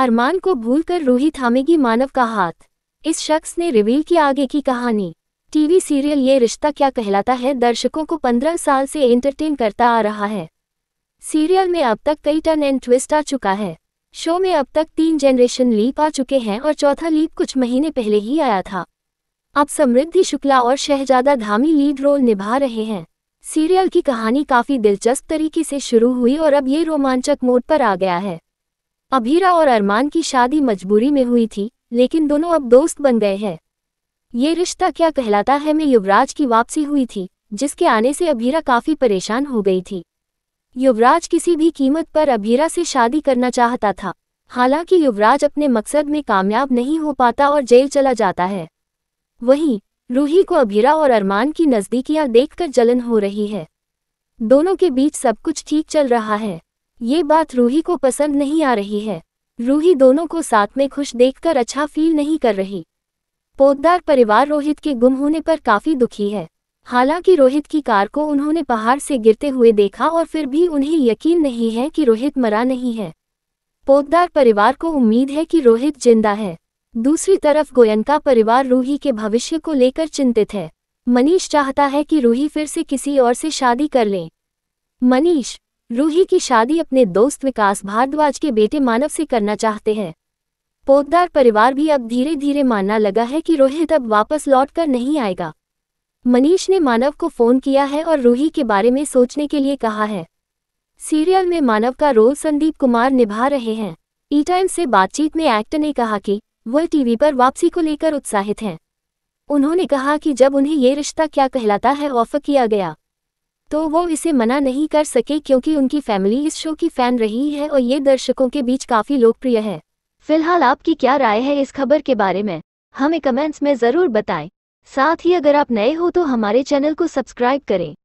अरमान को भूलकर रूही थामेगी मानव का हाथ इस शख्स ने रिवील की आगे की कहानी टीवी सीरियल ये रिश्ता क्या कहलाता है दर्शकों को पंद्रह साल से एंटरटेन करता आ रहा है सीरियल में अब तक कई टर्न एंड ट्विस्ट आ चुका है शो में अब तक तीन जनरेशन लीप आ चुके हैं और चौथा लीप कुछ महीने पहले ही आया था अब समृद्धि शुक्ला और शहजादा धामी लीड रोल निभा रहे हैं सीरियल की कहानी काफ़ी दिलचस्प तरीके से शुरू हुई और अब ये रोमांचक मोड पर आ गया है अभीरा और अरमान की शादी मजबूरी में हुई थी लेकिन दोनों अब दोस्त बन गए हैं ये रिश्ता क्या कहलाता है में युवराज की वापसी हुई थी जिसके आने से अभीरा काफ़ी परेशान हो गई थी युवराज किसी भी कीमत पर अभीरा से शादी करना चाहता था हालांकि युवराज अपने मकसद में कामयाब नहीं हो पाता और जेल चला जाता है वहीं रूही को अभीरा और अरमान की नज़दीकियां देखकर जलन हो रही है दोनों के बीच सब कुछ ठीक चल रहा है ये बात रूही को पसंद नहीं आ रही है रूही दोनों को साथ में खुश देखकर अच्छा फील नहीं कर रही पोतदार परिवार रोहित के गुम होने पर काफी दुखी है हालांकि रोहित की कार को उन्होंने पहाड़ से गिरते हुए देखा और फिर भी उन्हें यकीन नहीं है कि रोहित मरा नहीं है पोतदार परिवार को उम्मीद है कि रोहित जिंदा है दूसरी तरफ गोयनका परिवार रूही के भविष्य को लेकर चिंतित है मनीष चाहता है कि रूही फिर से किसी और से शादी कर लें मनीष रूही की शादी अपने दोस्त विकास भारद्वाज के बेटे मानव से करना चाहते हैं पोतदार परिवार भी अब धीरे धीरे मानना लगा है कि रोहित अब वापस लौट कर नहीं आएगा मनीष ने मानव को फ़ोन किया है और रूही के बारे में सोचने के लिए कहा है सीरियल में मानव का रोल संदीप कुमार निभा रहे हैं ई टाइम से बातचीत में एक्टर ने कहा कि वह टीवी पर वापसी को लेकर उत्साहित हैं उन्होंने कहा कि जब उन्हें ये रिश्ता क्या कहलाता है ऑफर किया गया तो वो इसे मना नहीं कर सके क्योंकि उनकी फैमिली इस शो की फैन रही है और ये दर्शकों के बीच काफ़ी लोकप्रिय है फिलहाल आपकी क्या राय है इस खबर के बारे में हमें कमेंट्स में ज़रूर बताएं साथ ही अगर आप नए हो तो हमारे चैनल को सब्सक्राइब करें